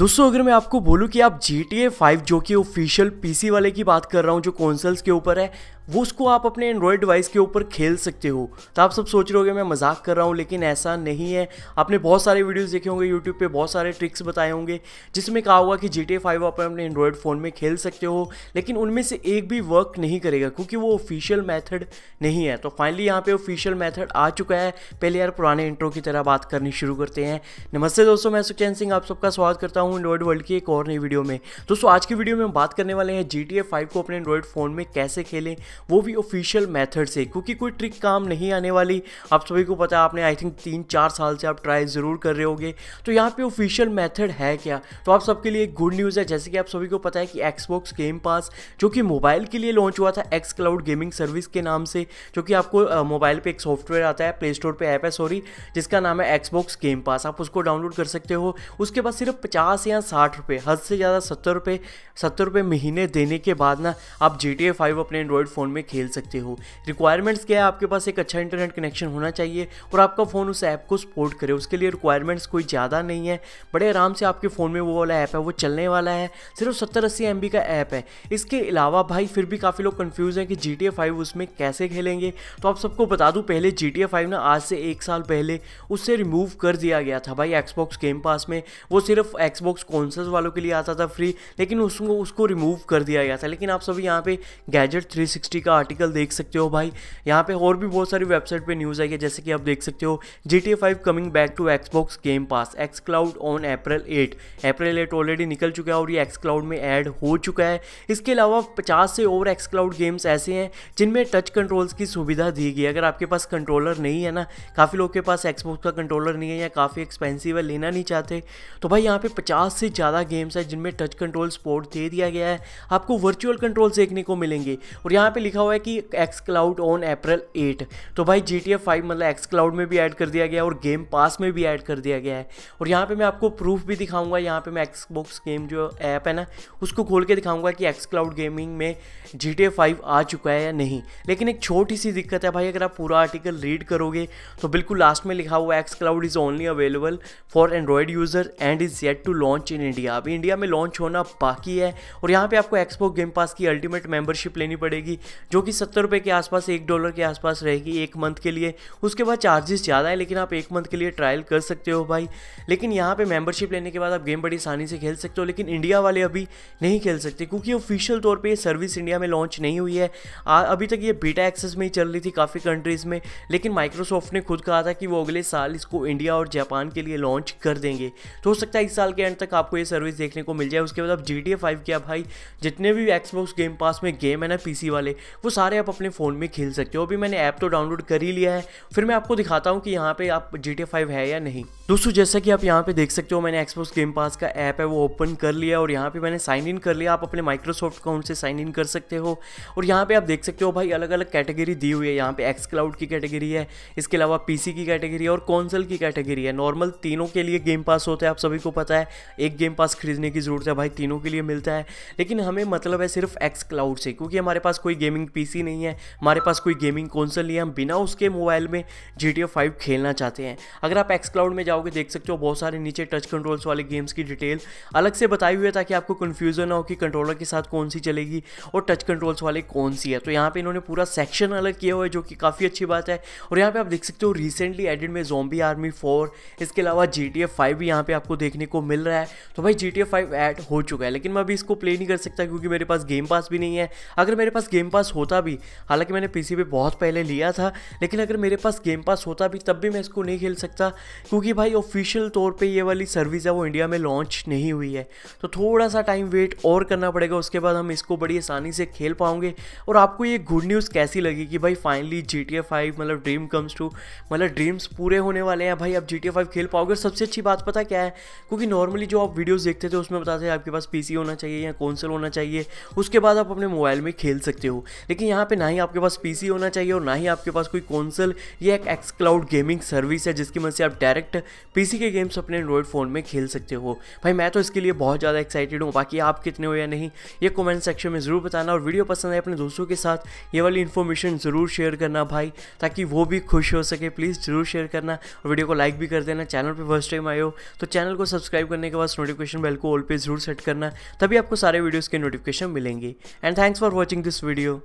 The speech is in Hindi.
दोस्तों अगर मैं आपको बोलूं कि आप जी टी ए फाइव जो कि ऑफिशियल पीसी वाले की बात कर रहा हूं जो कॉन्सल्स के ऊपर है वो उसको आप अपने एंड्रॉयड डिवाइस के ऊपर खेल सकते हो तो आप सब सोच रहे होगे मैं मजाक कर रहा हूँ लेकिन ऐसा नहीं है आपने बहुत सारे वीडियोस देखे होंगे यूट्यूब पे बहुत सारे ट्रिक्स बताए होंगे जिसमें कहा होगा कि जी टी फाइव आप अपने एंड्रॉयड फ़ोन में खेल सकते हो लेकिन उनमें से एक भी वर्क नहीं करेगा क्योंकि वो ऑफिशियल मैथड नहीं है तो फाइनली यहाँ पर ऑफिशियल मैथड आ चुका है पहले यार पुराने इंट्रो की तरह बात करनी शुरू करते हैं नमस्ते दोस्तों मैं सुचैन सिंह आप सबका स्वागत करता हूँ एंड्रॉयड वर्ल्ड की एक और नई वीडियो में दोस्तों आज की वीडियो में हम बात करने वाले हैं जी टी फाइव को अपने एंड्रॉयड फ़ोन में कैसे खेलें वो भी ऑफिशियल मेथड से क्योंकि कोई ट्रिक काम नहीं आने वाली आप सभी को पता है आपने आई थिंक तीन चार साल से आप ट्राई ज़रूर कर रहे होगे तो यहाँ पे ऑफिशियल मेथड है क्या तो आप सबके लिए गुड न्यूज़ है जैसे कि आप सभी को पता है कि एक्सबॉक्स गेम पास जो कि मोबाइल के लिए लॉन्च हुआ था एक्स क्लाउड गेमिंग सर्विस के नाम से जो कि आपको मोबाइल पर एक सॉफ्टवेयर आता है प्ले स्टोर पर ऐप है सॉरी जिसका नाम है एक्सबॉक्स गेम पास आप उसको डाउनलोड कर सकते हो उसके बाद सिर्फ पचास या साठ रुपये हद से ज़्यादा सत्तर रुपये सत्तर रुपये महीने देने के बाद ना आप जी टी ए फाइव अपने एंड्रॉयड फ़ोन फ़ोन में खेल सकते हो रिक्वायरमेंट्स क्या है आपके पास एक अच्छा इंटरनेट कनेक्शन होना चाहिए और आपका फ़ोन उस ऐप को सपोर्ट करे उसके लिए रिक्वायरमेंट्स कोई ज़्यादा नहीं है बड़े आराम से आपके फ़ोन में वो वाला ऐप है वो चलने वाला है सिर्फ सत्तर अस्सी एम का ऐप है इसके अलावा भाई फिर भी काफ़ी लोग कन्फ्यूज़ हैं कि जी टी उसमें कैसे खेलेंगे तो आप सबको बता दूँ पहले जी टी ना आज से एक साल पहले उससे रिमूव कर दिया गया था भाई एक्सबॉक्स गेम पास में वो सिर्फ एक्सबॉक्स कॉन्सल्स वालों के लिए आता था फ्री लेकिन उसको उसको रिमूव कर दिया गया था लेकिन आप सभी यहाँ पे गैजेट सिक्सटी का आर्टिकल देख सकते हो भाई यहाँ पे और भी बहुत सारी वेबसाइट पे न्यूज़ आई है जैसे कि आप देख सकते हो G T five coming back to Xbox game pass X cloud on April eight April eight already निकल चुका है और ये एक्स क्लाउड में ऐड हो चुका है इसके अलावा पचास से और एक्स क्लाउड गेम्स ऐसे हैं जिनमें टच कंट्रोल्स की सुविधा दी गई अगर आपके पास कंट्रोलर नहीं है ना काफ़ी लोग के पास एक्सबॉक्स का कंट्रोलर नहीं है या काफ़ी एक्सपेंसिव है लेना नहीं चाहते तो भाई यहाँ पे पचास से ज़्यादा गेम्स है जिनमें टच कंट्रोल स्पोर्ट दे दिया गया है आपको वर्चुअल कंट्रोल्स देखने को मिलेंगे और यहाँ पे लिखा हुआ है कि X cloud on April eight तो भाई जी टी एफ फाइव मतलब एक्स क्लाउड में भी ऐड कर दिया गया है और गेम पास में भी ऐड कर दिया गया है और यहाँ पे मैं आपको प्रूफ भी दिखाऊंगा यहाँ पे मैं एक्स बॉक्स गेम जो ऐप है ना उसको खोल के दिखाऊंगा कि एक्स क्लाउड गेमिंग में जी टी एफ फाइव आ चुका है या नहीं लेकिन एक छोटी सी दिक्कत है भाई अगर आप पूरा आर्टिकल रीड करोगे तो बिल्कुल लास्ट में लिखा हुआ X cloud is only available for android user and is yet to launch in India अभी इंडिया में लॉन्च होना बाकी है और यहाँ पर आपको एक्सपो गेम पास की अल्टीमेट मेंबरशिप लेनी पड़ेगी जो कि सत्तर रुपये के आसपास एक डॉलर के आसपास रहेगी एक मंथ के लिए उसके बाद चार्जेस ज़्यादा है लेकिन आप एक मंथ के लिए ट्रायल कर सकते हो भाई लेकिन यहाँ पर मेम्बरशिप लेने के बाद आप गेम बड़ी आसानी से खेल सकते हो लेकिन इंडिया वाले अभी नहीं खेल सकते क्योंकि ऑफिशियल तौर पर यह सर्विस इंडिया में लॉन्च नहीं हुई है अभी तक ये बीटा एक्सेस में ही चल रही थी काफ़ी कंट्रीज़ में लेकिन माइक्रोसॉफ्ट ने खुद कहा था कि वो अगले साल इसको इंडिया और जापान के लिए लॉन्च कर देंगे तो हो सकता है इस साल के एंड तक आपको ये सर्विस देखने को मिल जाए उसके बाद आप जी टी फाइव क्या भाई जितने भी एक्सबॉक्स गेम पास में गेम है ना पीसी वाले वो सारे आप अपने फ़ोन में खेल सकते हो अभी मैंने ऐप तो डाउनलोड कर ही लिया है फिर मैं आपको दिखाता हूँ कि यहाँ पे आप जी टी है या नहीं दोस्तों जैसा कि आप यहाँ पे देख सकते हो मैंने एक्सपोज गेम पास का ऐप है वो ओपन कर लिया और यहाँ पे मैंने साइन इन कर लिया आप अपने माइक्रोसॉफ्ट अकाउंट से साइन इन कर सकते हो और यहाँ पे आप देख सकते हो भाई अलग अलग कैटेगरी दी हुई है यहाँ पे एक्स क्लाउड की कैटेगरी है इसके अलावा पीसी की कैटेगरी है और कौनसल की कैटेगरी है नॉर्मल तीनों के लिए गेम पास होता है आप सभी को पता है एक गेम पास खरीदने की ज़रूरत है भाई तीनों के लिए मिलता है लेकिन हमें मतलब है सिर्फ एक्स क्लाउड से क्योंकि हमारे पास कोई गेम गेमिंग पीसी नहीं है हमारे पास कोई गेमिंग कौनसल नहीं है हम बिना उसके मोबाइल में जी टी फाइव खेलना चाहते हैं अगर आप एक्स क्लाउड में जाओगे देख सकते हो बहुत सारे नीचे टच कंट्रोल्स वाले गेम्स की डिटेल अलग से बताई हुई है ताकि आपको कन्फ्यूजन ना हो कि कंट्रोलर के साथ कौन सी चलेगी और टच कंट्रोल्स वाले कौन सी है तो यहाँ पर इन्होंने पूरा सेक्शन अलग किया हुआ है जो कि काफ़ी अच्छी बात है और यहाँ पर आप देख सकते हो रिसेंटली एडिड में जोम्बी आर्मी फोर इसके अलावा जी टी फाइव भी यहाँ पर आपको देखने को मिल रहा है तो भाई जी टी फाइव ऐड हो चुका है लेकिन मैं अभी इसको प्ले नहीं कर सकता क्योंकि मेरे पास गेम पास भी नहीं है अगर मेरे पास गेम पास पास होता भी हालांकि मैंने पीसी पे बहुत पहले लिया था लेकिन अगर मेरे पास गेम पास होता भी तब भी मैं इसको नहीं खेल सकता क्योंकि भाई ऑफिशियल तौर पर ये वाली सर्विस है वो इंडिया में लॉन्च नहीं हुई है तो थोड़ा सा टाइम वेट और करना पड़ेगा उसके बाद हम इसको बड़ी आसानी से खेल पाओगे और आपको ये गुड न्यूज़ कैसी लगी कि भाई finally G T A five मतलब ड्रीम कम्स टू मतलब ड्रीम्स पूरे होने वाले हैं भाई आप जी टी ए फाइव खेल पाओगे सबसे अच्छी बात पता क्या है क्योंकि नॉर्मली जो आप वीडियोज़ देखते थे उसमें बताते हैं आपके पास पी सी होना चाहिए या कौनसल होना चाहिए उसके बाद आप अपने मोबाइल में खेल सकते हो लेकिन यहाँ पे ना ही आपके पास पीसी होना चाहिए और ना ही आपके पास कोई कौनसल ये एक एक्स क्लाउड गेमिंग सर्विस है जिसकी मदद से आप डायरेक्ट पीसी के गेम्स अपने एंड्रॉयड फ़ोन में खेल सकते हो भाई मैं तो इसके लिए बहुत ज़्यादा एक्साइटेड हूँ बाकी आप कितने हो या नहीं ये कमेंट सेक्शन में ज़रूर बताना और वीडियो पसंद आए अपने दोस्तों के साथ ये वाली इन्फॉर्मेशन ज़रूर शेयर करना भाई ताकि वो भी खुश हो सके प्लीज़ ज़रूर शेयर करना और वीडियो को लाइक भी कर देना चैनल पर फर्स्ट टाइम आए हो तो चैनल को सब्सक्राइब करने के बाद नोटिफिकेशन बेल को ऑल पे ज़रूर सेट करना तभी आपको सारे वीडियोज़ के नोटिफिकेशन मिलेंगे and thanks for watching this video